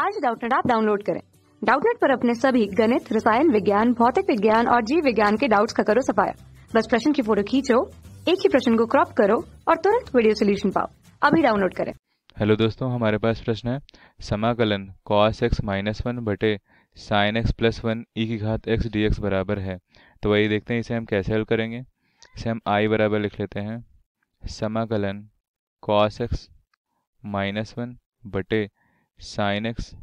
आज डाउटनेट आप डाउनलोड करें डाउटनेट पर अपने सभी गणित रसायन विज्ञान भौतिक विज्ञान और जीव विज्ञान के डाउट्स का करो सफाया बस प्रश्न की फोटो खींचो एक ही प्रश्न को क्रॉप करो और तुरंत वीडियो सोल्यूशन पाओ अभी डाउनलोड करें हेलो दोस्तों हमारे पास प्रश्न है समाकलन कॉस एक्स माइनस वन बटे sine x plus one e की घात एक्स डी एक्स बराबर है तो वही देखते हैं इसे हम कैसे हल करेंगे इसे हम आई बराबर लिख लेते हैं समाकलन कॉस एक्स माइनस वन बटे साइन एक्स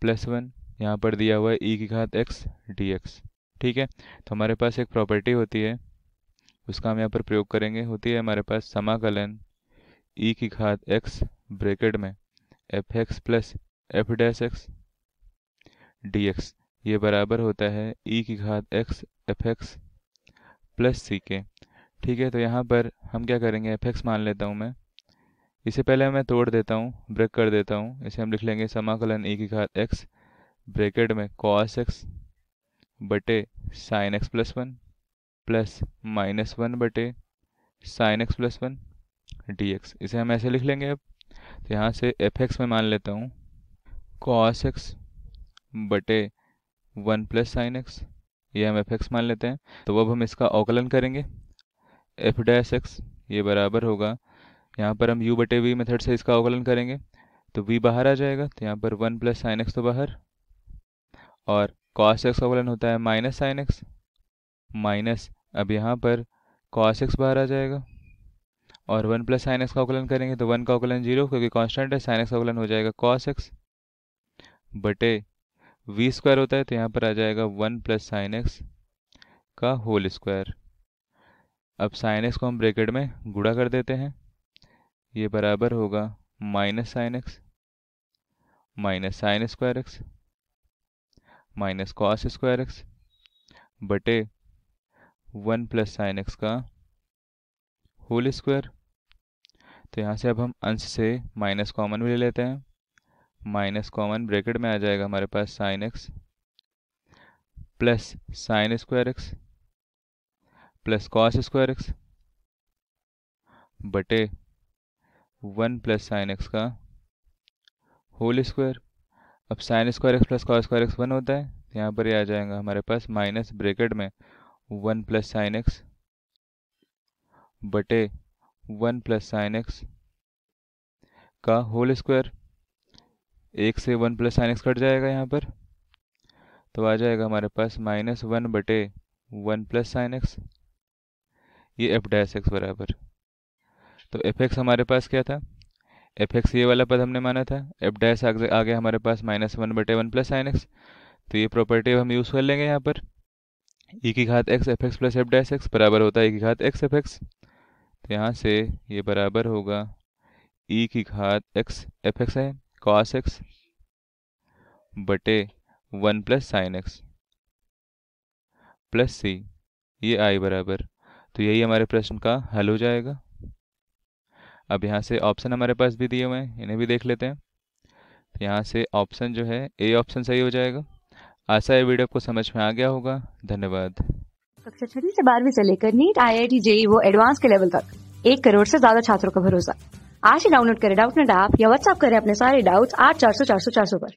प्लस वन यहाँ पर दिया हुआ है ई e की घात एक्स डी एक्स ठीक है तो हमारे पास एक प्रॉपर्टी होती है उसका हम यहाँ पर प्रयोग करेंगे होती है हमारे पास समाकलन ई e की घात एक्स ब्रेकेट में f x plus f dash x d x ये बराबर होता है ई e की घात x f x plus c के ठीक है तो यहाँ पर हम क्या करेंगे एफ एक्स मान लेता हूँ मैं इसे पहले मैं तोड़ देता हूँ ब्रेक कर देता हूँ इसे हम लिख लेंगे समाकलन ए e की घात एक्स ब्रेकेट में कॉस एक्स बटे sine x plus one plus minus one बटे sine x plus one d x इसे हम ऐसे लिख लेंगे अब तो यहाँ से एफ एक्स में मान लेता हूँ कॉस एक्स बटे वन प्लस साइन एक्स ये हम एफ एक्स मान लेते हैं तो अब हम इसका अवकलन करेंगे एफ डैश एक्स ये बराबर होगा यहाँ पर हम u बटे वी मेथड से इसका अवकलन करेंगे तो v बाहर आ जाएगा तो यहाँ पर वन प्लस साइन एक्स तो बाहर और कॉस एक्स अवकलन होता है माइनस साइन एक्स माइनस अब यहाँ पर कॉस एक्स बाहर आ जाएगा और वन प्लस साइन एक्स का अवकलन करेंगे तो वन का अवकलन जीरो क्योंकि कांस्टेंट है साइन एक्स का अवकलन हो जाएगा कॉस एक्स बटे वी स्क्वायर होता है तो यहाँ पर आ जाएगा वन प्लस साइन एक्स का होल स्क्वायर अब साइन एक्स को हम ब्रैकेट में गुड़ा कर देते हैं ये बराबर होगा minus sine x minus sine square x minus cos square x बटे वन प्लस साइन एक्स का होल स्क्वायर तो यहाँ से अब हम अंश से माइनस कॉमन भी ले लेते हैं माइनस कॉमन ब्रैकेट में आ जाएगा हमारे पास sine x plus sine square x plus cos square x बटे वन प्लस साइन एक्स का होल स्क्वायर अब sine square x plus cos square x one होता है तो यहाँ पर ये आ जाएगा हमारे पास माइनस ब्रेकेट में वन प्लस साइन एक्स बटे वन प्लस साइन एक्स का होल स्क्वायर एक से one plus sine x cut जाएगा यहाँ पर तो आ जाएगा हमारे पास माइनस वन बटे वन प्लस साइन एक्स ये एफ डैश एक्स बराबर तो एफ एक्स हमारे पास क्या था एफ एक्स ये वाला पद हमने माना था एफ डैश आ गया हमारे पास माइनस वन बटे वन प्लस साइन एक्स तो ये प्रॉपर्टी हम यूज़ कर लेंगे यहाँ पर ई e की घात x f x plus f dash x बराबर होता है ई e की घात एक्स एफ एक्स तो यहाँ से ये बराबर होगा ई e की घात एक्स एफ एक्स है कॉस एक्स बटे one plus sine x plus c ये आई बराबर तो यही हमारे प्रश्न का हल हो जाएगा अब यहाँ से ऑप्शन हमारे पास भी दिए हुए हैं इन्हें भी देख लेते हैं तो यहाँ से ऑप्शन जो है ए ऑप्शन सही हो जाएगा आशा है वीडियो आपको समझ में आ गया होगा धन्यवाद कक्षा छठी से बारहवीं से लेकर NEET I I T JEE वो एडवांस के लेवल तक एक करोड़ से ज्यादा छात्रों का भरोसा आज ही डाउनलोड करें डाउट नेट ऐप या व्हाट्सअप करें अपने सारे डाउट्स आठ चार सौ चार सौ चार सौ पर